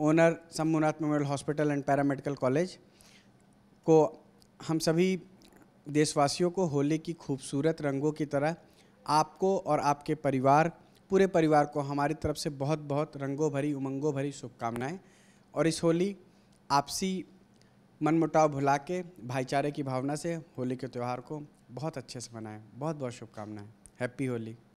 owner Sammunath memorial hospital and paramedical college को हम सभी देशवासियों को होली की खूबसूरत रंगों की तरह आपको और आपके परिवार पूरे परिवार को हमारी तरफ से बहुत बहुत रंगों भरी उमंगों भरी शुभकामनाएं और इस होली आपसी मनमुटाव भुला के भाईचारे की भावना से होली के त्यौहार को बहुत अच्छे से मनाएं बहुत बहुत शुभकामनाएं हैप्पी होली